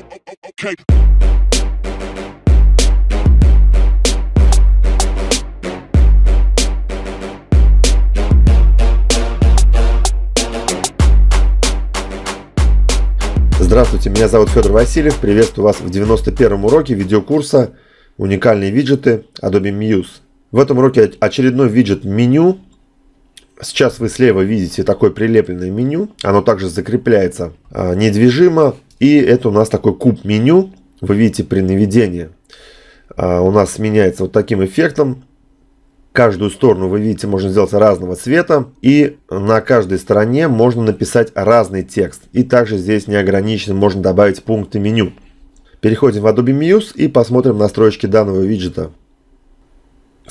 Okay. Здравствуйте, меня зовут Федор Васильев. Приветствую вас в 91-м уроке видеокурса «Уникальные виджеты Adobe Muse». В этом уроке очередной виджет меню. Сейчас вы слева видите такое прилепленное меню. Оно также закрепляется а, недвижимо и это у нас такой куб меню. Вы видите при наведении а, у нас меняется вот таким эффектом. Каждую сторону, вы видите, можно сделать разного цвета. И на каждой стороне можно написать разный текст. И также здесь неограниченно можно добавить пункты меню. Переходим в Adobe Muse и посмотрим настройки данного виджета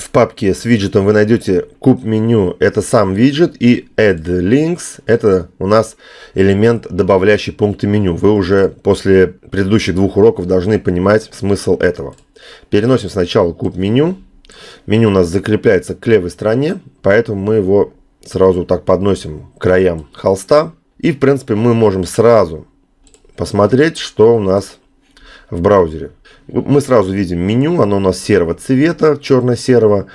в папке с виджетом вы найдете куб меню, это сам виджет, и add links, это у нас элемент, добавляющий пункты меню. Вы уже после предыдущих двух уроков должны понимать смысл этого. Переносим сначала куб меню. Меню у нас закрепляется к левой стороне, поэтому мы его сразу так подносим к краям холста. И в принципе мы можем сразу посмотреть, что у нас в браузере. Мы сразу видим меню, оно у нас серого цвета, черно-серого.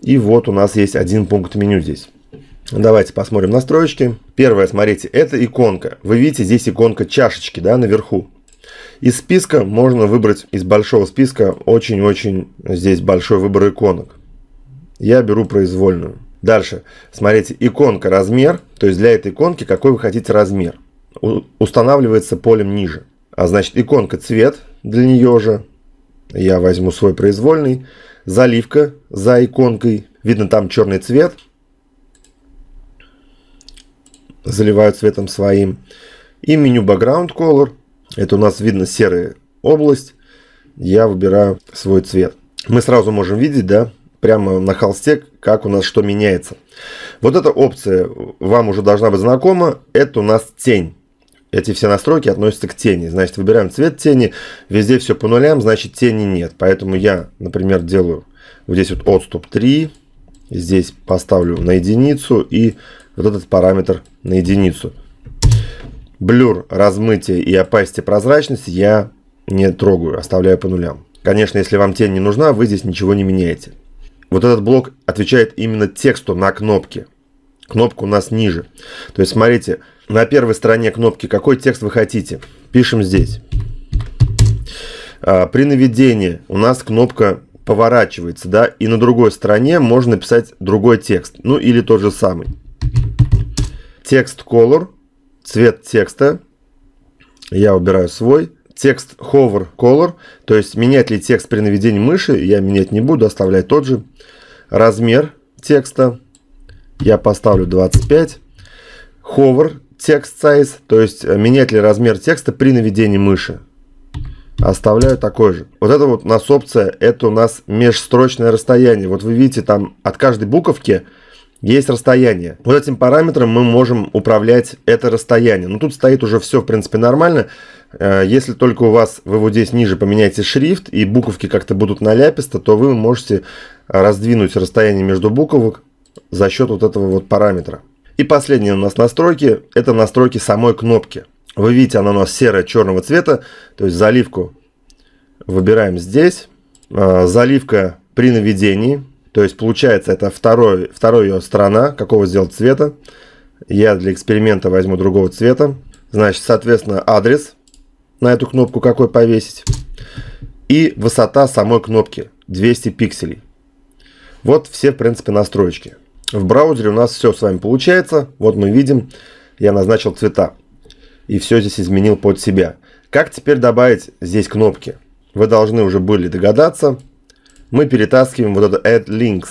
И вот у нас есть один пункт меню здесь. Давайте посмотрим настройки. Первое, смотрите, это иконка. Вы видите, здесь иконка чашечки, да, наверху. Из списка можно выбрать, из большого списка, очень-очень здесь большой выбор иконок. Я беру произвольную. Дальше, смотрите, иконка размер, то есть для этой иконки какой вы хотите размер, устанавливается полем ниже. А значит, иконка цвет для нее же. Я возьму свой произвольный. Заливка за иконкой. Видно там черный цвет. Заливаю цветом своим. И меню Background Color. Это у нас видно серая область. Я выбираю свой цвет. Мы сразу можем видеть, да, прямо на холсте, как у нас что меняется. Вот эта опция вам уже должна быть знакома. Это у нас тень эти все настройки относятся к тени. Значит, выбираем цвет тени, везде все по нулям, значит тени нет. Поэтому я, например, делаю вот здесь вот отступ 3, здесь поставлю на единицу и вот этот параметр на единицу. Блюр, размытие и опасти прозрачность я не трогаю, оставляю по нулям. Конечно, если вам тень не нужна, вы здесь ничего не меняете. Вот этот блок отвечает именно тексту на кнопке. Кнопка у нас ниже. То есть, смотрите, на первой стороне кнопки, какой текст вы хотите. Пишем здесь. А, при наведении у нас кнопка поворачивается, да, и на другой стороне можно написать другой текст, ну или тот же самый. Текст color, цвет текста, я убираю свой. Текст hover color, то есть менять ли текст при наведении мыши, я менять не буду, оставлять тот же. Размер текста, я поставлю 25 hover text size, то есть э, менять ли размер текста при наведении мыши. Оставляю такой же. Вот это вот у нас опция, это у нас межстрочное расстояние. Вот вы видите, там от каждой буковки есть расстояние. Вот этим параметром мы можем управлять это расстояние. Но тут стоит уже все, в принципе, нормально. Э, если только у вас, вы вот здесь ниже поменяете шрифт и буковки как-то будут наляписто, то вы можете раздвинуть расстояние между буковок за счет вот этого вот параметра. И последние у нас настройки, это настройки самой кнопки. Вы видите, она у нас серая, черного цвета, то есть заливку выбираем здесь. А, заливка при наведении, то есть получается это второй, вторая ее сторона, какого сделать цвета. Я для эксперимента возьму другого цвета. Значит, соответственно, адрес на эту кнопку какой повесить. И высота самой кнопки 200 пикселей. Вот все, в принципе, настроечки в браузере у нас все с вами получается. Вот мы видим, я назначил цвета. И все здесь изменил под себя. Как теперь добавить здесь кнопки? Вы должны уже были догадаться. Мы перетаскиваем вот это Add Links.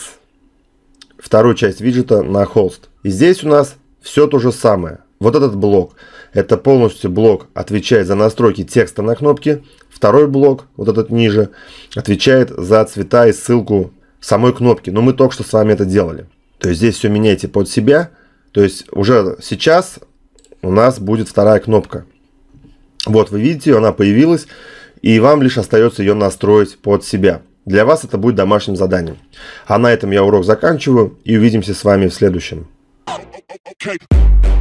Вторую часть виджета на холст. И здесь у нас все то же самое. Вот этот блок. Это полностью блок отвечает за настройки текста на кнопке. Второй блок, вот этот ниже, отвечает за цвета и ссылку самой кнопки. Но мы только что с вами это делали. То есть здесь все меняйте под себя. То есть уже сейчас у нас будет вторая кнопка. Вот, вы видите, она появилась, и вам лишь остается ее настроить под себя. Для вас это будет домашним заданием. А на этом я урок заканчиваю, и увидимся с вами в следующем. Okay.